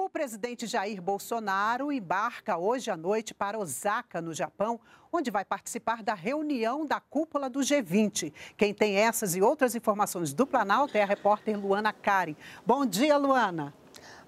O presidente Jair Bolsonaro embarca hoje à noite para Osaka, no Japão, onde vai participar da reunião da cúpula do G20. Quem tem essas e outras informações do Planalto é a repórter Luana Karen. Bom dia, Luana.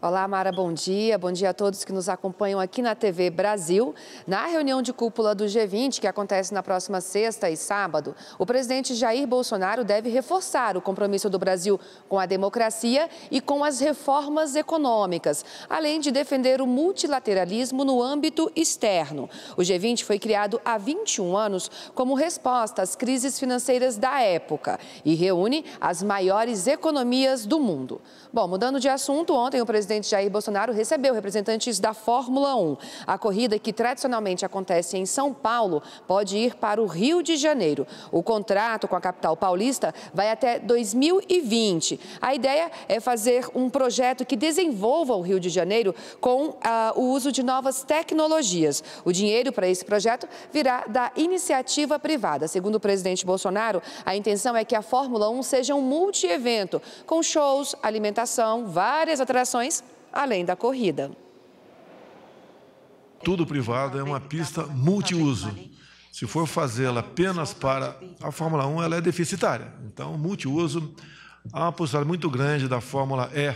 Olá, Mara, bom dia. Bom dia a todos que nos acompanham aqui na TV Brasil. Na reunião de cúpula do G20, que acontece na próxima sexta e sábado, o presidente Jair Bolsonaro deve reforçar o compromisso do Brasil com a democracia e com as reformas econômicas, além de defender o multilateralismo no âmbito externo. O G20 foi criado há 21 anos como resposta às crises financeiras da época e reúne as maiores economias do mundo. Bom, mudando de assunto, ontem o presidente presidente Jair Bolsonaro recebeu representantes da Fórmula 1. A corrida, que tradicionalmente acontece em São Paulo, pode ir para o Rio de Janeiro. O contrato com a capital paulista vai até 2020. A ideia é fazer um projeto que desenvolva o Rio de Janeiro com ah, o uso de novas tecnologias. O dinheiro para esse projeto virá da iniciativa privada. Segundo o presidente Bolsonaro, a intenção é que a Fórmula 1 seja um multievento com shows, alimentação, várias atrações além da corrida. Tudo privado é uma pista multiuso. Se for fazê-la apenas para a Fórmula 1, ela é deficitária. Então, multiuso, há uma possibilidade muito grande da Fórmula E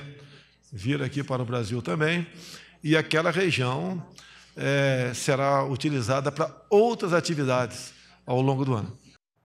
vir aqui para o Brasil também. E aquela região é, será utilizada para outras atividades ao longo do ano.